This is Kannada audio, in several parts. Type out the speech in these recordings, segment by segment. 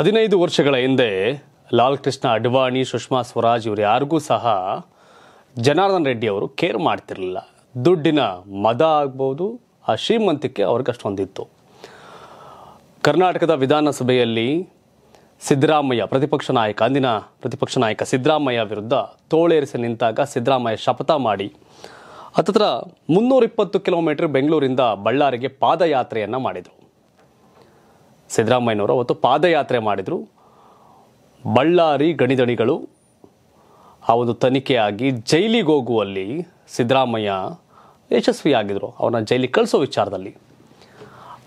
ಹದಿನೈದು ವರ್ಷಗಳ ಹಿಂದೆ ಲಾಲ್ ಕೃಷ್ಣ ಅಡ್ವಾಣಿ ಸುಷ್ಮಾ ಸ್ವರಾಜ್ ಇವರು ಯಾರಿಗೂ ಸಹ ಜನಾರ್ದನ್ ರೆಡ್ಡಿ ಅವರು ಕೇರ್ ಮಾಡ್ತಿರಲಿಲ್ಲ ದುಡ್ಡಿನ ಮದ ಆಗ್ಬೋದು ಆ ಶ್ರೀಮಂತಿಕೆ ಅವ್ರಿಗೆ ಅಷ್ಟೊಂದಿತ್ತು ಕರ್ನಾಟಕದ ವಿಧಾನಸಭೆಯಲ್ಲಿ ಸಿದ್ದರಾಮಯ್ಯ ಪ್ರತಿಪಕ್ಷ ನಾಯಕ ಅಂದಿನ ಪ್ರತಿಪಕ್ಷ ನಾಯಕ ಸಿದ್ದರಾಮಯ್ಯ ವಿರುದ್ಧ ತೋಳೇರಿಸಿ ನಿಂತಾಗ ಸಿದ್ದರಾಮಯ್ಯ ಶಪಥ ಮಾಡಿ ಮುನ್ನೂರ ಇಪ್ಪತ್ತು ಕಿಲೋಮೀಟರ್ ಬೆಂಗಳೂರಿಂದ ಬಳ್ಳಾರಿಗೆ ಪಾದಯಾತ್ರೆಯನ್ನು ಮಾಡಿದರು ಸಿದ್ದರಾಮಯ್ಯನವರು ಅವತ್ತು ಪಾದಯಾತ್ರೆ ಮಾಡಿದರು ಬಳ್ಳಾರಿ ಗಣಿದಣಿಗಳು ಆ ಒಂದು ತನಿಖೆಯಾಗಿ ಜೈಲಿಗೆ ಹೋಗುವಲ್ಲಿ ಸಿದ್ದರಾಮಯ್ಯ ಯಶಸ್ವಿಯಾಗಿದ್ದರು ಅವರನ್ನ ಜೈಲಿಗೆ ಕಳಿಸೋ ವಿಚಾರದಲ್ಲಿ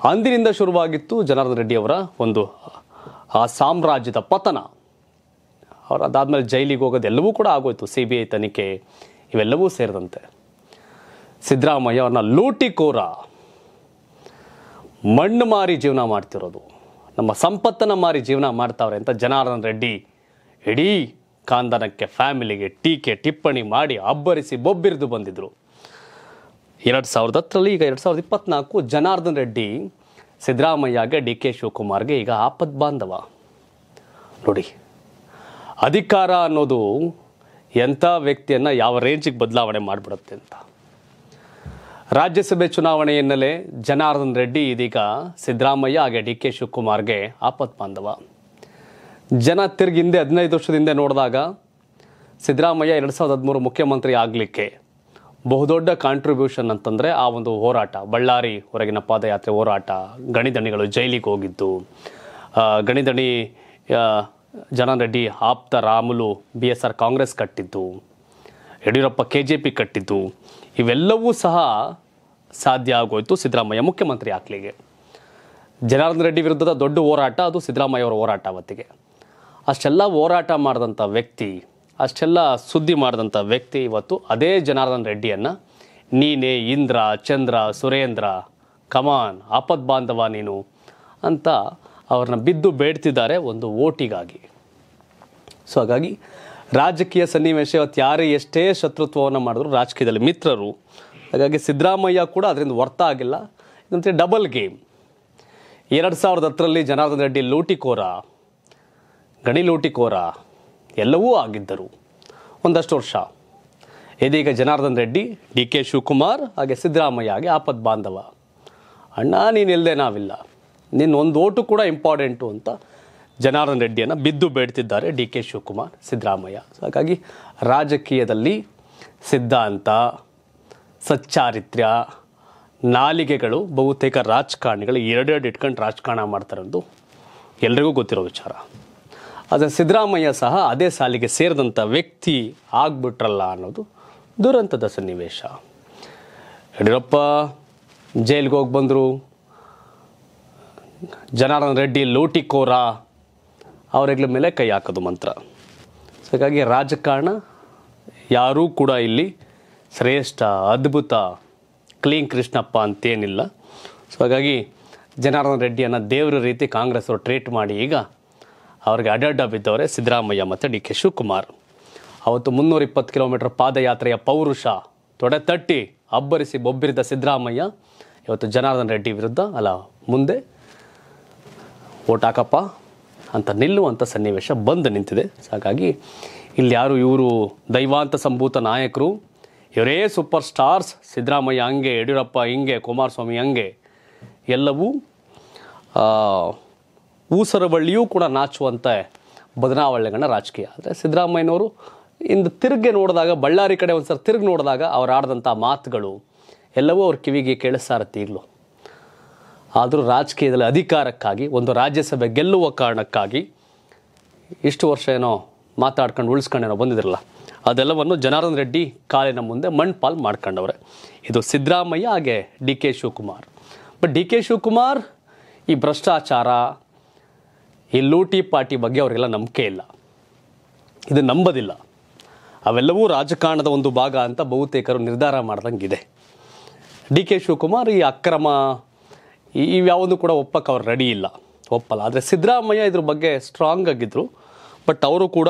ಅಂದಿನಿಂದ ಶುರುವಾಗಿತ್ತು ಜನಾರ್ದನ್ ರೆಡ್ಡಿಯವರ ಒಂದು ಆ ಸಾಮ್ರಾಜ್ಯದ ಪತನ ಅವರು ಅದಾದಮೇಲೆ ಜೈಲಿಗೆ ಹೋಗೋದೆಲ್ಲವೂ ಕೂಡ ಆಗೋಯ್ತು ಸಿ ಬಿ ಐ ತನಿಖೆ ಇವೆಲ್ಲವೂ ಸೇರಿದಂತೆ ಸಿದ್ದರಾಮಯ್ಯ ಅವ್ರನ್ನ ಲೂಟಿಕೋರ ಮಣ್ಣು ಮಾರಿ ಜೀವನ ಮಾಡ್ತಿರೋದು ನಮ್ಮ ಸಂಪತ್ತನ್ನು ಮಾರಿ ಜೀವನ ಮಾಡ್ತಾವ್ರೆ ಅಂತ ಜನಾರ್ದನ್ ರೆಡ್ಡಿ ಇಡೀ ಕಾಂದನಕ್ಕೆ ಫ್ಯಾಮಿಲಿಗೆ ಟೀಕೆ ಟಿಪ್ಪಣಿ ಮಾಡಿ ಅಬ್ಬರಿಸಿ ಬೊಬ್ಬಿರಿದು ಬಂದಿದ್ದರು ಎರಡು ಸಾವಿರದ ಹತ್ತರಲ್ಲಿ ಈಗ ಎರಡು ಸಾವಿರದ ಇಪ್ಪತ್ನಾಲ್ಕು ಜನಾರ್ದನ್ ರೆಡ್ಡಿ ಸಿದ್ದರಾಮಯ್ಯಗೆ ಡಿ ಕೆ ಶಿವಕುಮಾರ್ಗೆ ಈಗ ಆಪದ್ ಬಾಂಧವ ನೋಡಿ ಅಧಿಕಾರ ಅನ್ನೋದು ಎಂಥ ವ್ಯಕ್ತಿಯನ್ನು ಯಾವ ರೇಂಜಿಗೆ ಬದಲಾವಣೆ ಮಾಡಿಬಿಡುತ್ತೆ ಅಂತ ರಾಜ್ಯಸಭೆ ಚುನಾವಣೆ ಹಿನ್ನೆಲೆ ಜನಾರ್ದನ್ ರೆಡ್ಡಿ ಇದೀಗ ಸಿದ್ದರಾಮಯ್ಯ ಹಾಗೆ ಡಿ ಕೆ ಶಿವಕುಮಾರ್ಗೆ ಆಪತ್ ಬಾಂಧವ ಜನ ತಿರುಗಿ ಹಿಂದೆ ಹದಿನೈದು ವರ್ಷದ ಹಿಂದೆ ನೋಡಿದಾಗ ಸಿದ್ದರಾಮಯ್ಯ ಎರಡು ಸಾವಿರದ ಹದಿಮೂರು ಮುಖ್ಯಮಂತ್ರಿ ಆಗಲಿಕ್ಕೆ ಬಹುದೊಡ್ಡ ಕಾಂಟ್ರಿಬ್ಯೂಷನ್ ಅಂತಂದರೆ ಆ ಒಂದು ಹೋರಾಟ ಬಳ್ಳಾರಿ ಹೊರಗಿನ ಪಾದಯಾತ್ರೆ ಹೋರಾಟ ಗಣಿದಣಿಗಳು ಜೈಲಿಗೆ ಹೋಗಿದ್ದು ಗಣಿದಣಿ ಜನಾರ್ದನ್ ರೆಡ್ಡಿ ಆಪ್ತ Ramulu B S R Congress ಕಟ್ಟಿದ್ದು ಯಡಿಯೂರಪ್ಪ ಕೆ ಜೆ ಪಿ ಕಟ್ಟಿದ್ದು ಇವೆಲ್ಲವೂ ಸಹ ಸಾಧ್ಯ ಆಗೋಯಿತು ಸಿದ್ದರಾಮಯ್ಯ ಮುಖ್ಯಮಂತ್ರಿ ಹಾಕ್ಲಿಗೆ ಜನಾರ್ದನ ರೆಡ್ಡಿ ವಿರುದ್ಧದ ದೊಡ್ಡ ಹೋರಾಟ ಅದು ಸಿದ್ದರಾಮಯ್ಯ ಅವರ ಹೋರಾಟ ಅವತ್ತಿಗೆ ಅಷ್ಟೆಲ್ಲ ಹೋರಾಟ ಮಾಡಿದಂಥ ವ್ಯಕ್ತಿ ಅಷ್ಟೆಲ್ಲ ಸುದ್ದಿ ಮಾಡಿದಂಥ ವ್ಯಕ್ತಿ ಇವತ್ತು ಅದೇ ಜನಾರ್ದನ್ ರೆಡ್ಡಿಯನ್ನು ನೀನೇ ಇಂದ್ರ ಚಂದ್ರ ಸುರೇಂದ್ರ ಕಮಾನ್ ಆಪದ್ ಬಾಂಧವ ನೀನು ಅಂತ ಅವ್ರನ್ನ ಬಿದ್ದು ಬೇಡ್ತಿದ್ದಾರೆ ಒಂದು ಓಟಿಗಾಗಿ ಸೊ ಹಾಗಾಗಿ ರಾಜಕೀಯ ಸನ್ನಿವೇಶ ಇವತ್ತು ಯಾರೇ ಎಷ್ಟೇ ಶತ್ರುತ್ವವನ್ನು ಮಾಡಿದ್ರು ರಾಜಕೀಯದಲ್ಲಿ ಮಿತ್ರರು ಹಾಗಾಗಿ ಸಿದ್ದರಾಮಯ್ಯ ಕೂಡ ಅದರಿಂದ ವರ್ತ ಆಗಿಲ್ಲ ಇದಂತೆ ಡಬಲ್ ಗೇಮ್ ಎರಡು ಸಾವಿರದ ಹತ್ತರಲ್ಲಿ ಜನಾರ್ದನ್ ರೆಡ್ಡಿ ಲೂಟಿಕೋರ ಗಣಿ ಲೂಟಿಕೋರ ಎಲ್ಲವೂ ಆಗಿದ್ದರು ಒಂದಷ್ಟು ವರ್ಷ ಇದೀಗ ಜನಾರ್ದನ್ ರೆಡ್ಡಿ ಡಿ ಕೆ ಶಿವಕುಮಾರ್ ಹಾಗೆ ಸಿದ್ದರಾಮಯ್ಯ ಹಾಗೆ ಆಪದ್ ಬಾಂಧವ ಅಣ್ಣ ಇಲ್ಲದೆ ನಾವಿಲ್ಲ ನಿನ್ನ ಒಂದು ಓಟು ಕೂಡ ಇಂಪಾರ್ಟೆಂಟು ಅಂತ ಜನಾರ್ದನ್ ರೆಡ್ಡಿಯನ್ನು ಬಿದ್ದು ಬೇಡ್ತಿದ್ದಾರೆ D K Shivakumar Siddaramaiah so ಹಾಗಾಗಿ ರಾಜಕೀಯದಲ್ಲಿ ಸಿದ್ಧಾಂತ ಸಚ್ಚಾರಿತ್ರ್ಯ ನಾಲಿಗೆಗಳು ಬಹುತೇಕ ರಾಜಕಾರಣಿಗಳು ಎರಡೆರಡು ಇಟ್ಕೊಂಡು ರಾಜಕಾರಣ ಮಾಡ್ತಾರೆಂದು ಎಲ್ರಿಗೂ ಗೊತ್ತಿರೋ ವಿಚಾರ ಆದರೆ ಸಿದ್ದರಾಮಯ್ಯ ಸಹ ಅದೇ ಸಾಲಿಗೆ ಸೇರಿದಂಥ ವ್ಯಕ್ತಿ ಆಗ್ಬಿಟ್ರಲ್ಲ ಅನ್ನೋದು ದುರಂತದ ಸನ್ನಿವೇಶ ಯಡಿಯೂರಪ್ಪ ಜೈಲಿಗೆ ಹೋಗಿ ಬಂದರು ಜನಾರ್ದನ್ ರೆಡ್ಡಿ ಲೋಟಿಕೋರ ಹೆಗ್ಲ ಮೇಲೆ ಕೈ ಹಾಕೋದು ಮಂತ್ರ ಸೊ ಹಾಗಾಗಿ ರಾಜಕಾರಣ ಯಾರೂ ಕೂಡ ಇಲ್ಲಿ ಶ್ರೇಷ್ಠ ಅದ್ಭುತ ಕ್ಲೀನ್ ಕೃಷ್ಣಪ್ಪ ಅಂತೇನಿಲ್ಲ ಸೊ ಹಾಗಾಗಿ ಜನಾರ್ದನ್ ರೆಡ್ಡಿಯನ್ನು ದೇವರ ರೀತಿ ಕಾಂಗ್ರೆಸ್ವರು ಟ್ರೀಟ್ ಮಾಡಿ ಈಗ ಅವ್ರಿಗೆ ಅಡ್ಡಡ್ಡ ಬಿದ್ದವರೇ ಸಿದ್ದರಾಮಯ್ಯ ಮತ್ತು ಡಿ ಕೆ ಶಿವಕುಮಾರ್ ಅವತ್ತು ಮುನ್ನೂರ ಇಪ್ಪತ್ತು ಕಿಲೋಮೀಟರ್ ಪಾದಯಾತ್ರೆಯ ಪೌರುಷ ತೊಡೆ ತಟ್ಟಿ ಅಬ್ಬರಿಸಿ ಬೊಬ್ಬಿರಿದ ಸಿದ್ದರಾಮಯ್ಯ ಇವತ್ತು ಜನಾರ್ದನ್ ರೆಡ್ಡಿ ವಿರುದ್ಧ ಅಲ್ಲ ಮುಂದೆ ಓಟ್ ಹಾಕಪ್ಪ ಅಂತ ನಿಲ್ಲುವಂಥ ಸನ್ನಿವೇಶ ಬಂದು ನಿಂತಿದೆ ಹಾಗಾಗಿ ಇಲ್ಲಿ ಯಾರು ಇವರು ದೈವಾಂತ ಸಂಭೂತ ನಾಯಕರು ಇವರೇ ಸೂಪರ್ ಸ್ಟಾರ್ಸ್ ಸಿದ್ದರಾಮಯ್ಯ ಹಂಗೆ ಯಡಿಯೂರಪ್ಪ ಹಿಂಗೆ ಕುಮಾರಸ್ವಾಮಿ ಹಂಗೆ ಎಲ್ಲವೂ ಊಸರವಳ್ಳಿಯೂ ಕೂಡ ನಾಚುವಂತೆ ಬದಲಾವಣೆಗಳನ್ನ ರಾಜಕೀಯ ಆದರೆ ಸಿದ್ದರಾಮಯ್ಯನವರು ಇಂದು ತಿರುಗಿ ನೋಡಿದಾಗ ಬಳ್ಳಾರಿ ಕಡೆ ಒಂದು ಸಲ ತಿರುಗಿ ನೋಡಿದಾಗ ಅವ್ರು ಆಡಿದಂಥ ಮಾತುಗಳು ಎಲ್ಲವೂ ಅವ್ರ ಕಿವಿಗೆ ಕೇಳಿಸ್ತಾ ಈಗಲೂ ಆದರೂ ರಾಜಕೀಯದಲ್ಲಿ ಅಧಿಕಾರಕ್ಕಾಗಿ ಒಂದು ರಾಜ್ಯಸಭೆ ಗೆಲ್ಲುವ ಕಾರಣಕ್ಕಾಗಿ ಇಷ್ಟು ವರ್ಷ ಏನೋ ಮಾತಾಡ್ಕೊಂಡು ಏನೋ ಬಂದಿದ್ರಲ್ಲ ಅದೆಲ್ಲವನ್ನು ಜನಾರ್ದನ್ ರೆಡ್ಡಿ ಕಾಲಿನ ಮುಂದೆ ಮಣ್ಪಾಲ್ ಮಾಡ್ಕೊಂಡವ್ರೆ ಇದು ಸಿದ್ದರಾಮಯ್ಯ ಹಾಗೆ D K Shivakumar but D K Shivakumar ಈ ಭ್ರಷ್ಟಾಚಾರ ಈ ಲೂಟಿ ಪಾಟಿ ಬಗ್ಗೆ ಅವರಿಗೆಲ್ಲ ನಂಬಿಕೆ ಇಲ್ಲ ಇದು ನಂಬೋದಿಲ್ಲ ಅವೆಲ್ಲವೂ ರಾಜಕಾರಣದ ಒಂದು ಭಾಗ ಅಂತ ಬಹುತೇಕರು ನಿರ್ಧಾರ ಇದೆ ಡಿ ಕೆ ಶಿವಕುಮಾರ್ ಈ ಅಕ್ರಮ ಇವ್ಯಾವೊಂದು ಕೂಡ ಒಪ್ಪಕ್ಕೆ ಅವ್ರು ರೆಡಿ ಇಲ್ಲ ಒಪ್ಪಲ್ಲ ಆದರೆ ಸಿದ್ದರಾಮಯ್ಯ ಇದ್ರ ಬಗ್ಗೆ ಸ್ಟ್ರಾಂಗ್ ಆಗಿದ್ದರು ಬಟ್ ಅವರು ಕೂಡ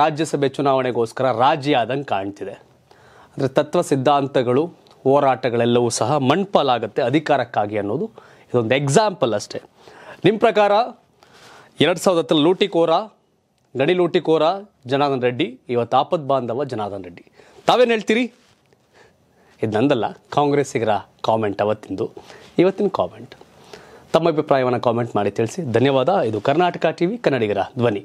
ರಾಜ್ಯಸಭೆ ಚುನಾವಣೆಗೋಸ್ಕರ ರಾಜಿ ಆದಂಗೆ ಕಾಣ್ತಿದೆ ಅಂದರೆ ತತ್ವ ಸಿದ್ಧಾಂತಗಳು ಹೋರಾಟಗಳೆಲ್ಲವೂ ಸಹ ಮಣ್ಪಾಲಾಗುತ್ತೆ ಅಧಿಕಾರಕ್ಕಾಗಿ ಅನ್ನೋದು ಇದೊಂದು ಎಕ್ಸಾಂಪಲ್ ಅಷ್ಟೇ ನಿಮ್ಮ ಪ್ರಕಾರ ಎರಡು ಸಾವಿರದ ಹತ್ತರ ಲೂಟಿಕೋರ ಗಣಿ ಲೂಟಿಕೋರ ಜನಾರ್ದನ್ ರೆಡ್ಡಿ ಇವತ್ತು ಆಪದ್ ಬಾಂಧವ ಜನಾರ್ದನ್ ರೆಡ್ಡಿ ತಾವೇನು ಹೇಳ್ತೀರಿ ಇದು ನಂದಲ್ಲ ಕಾಂಗ್ರೆಸ್ಸಿಗರ ಕಾಮೆಂಟ್ ಅವತ್ತಿಂದು ಇವತ್ತಿನ ಕಾಮೆಂಟ್ ತಮ್ಮ ಅಭಿಪ್ರಾಯವನ್ನು ಕಾಮೆಂಟ್ ಮಾಡಿ ತಿಳಿಸಿ ಧನ್ಯವಾದ ಇದು ಕರ್ನಾಟಕ ಟಿವಿ ಕನ್ನಡಿಗರ ಧ್ವನಿ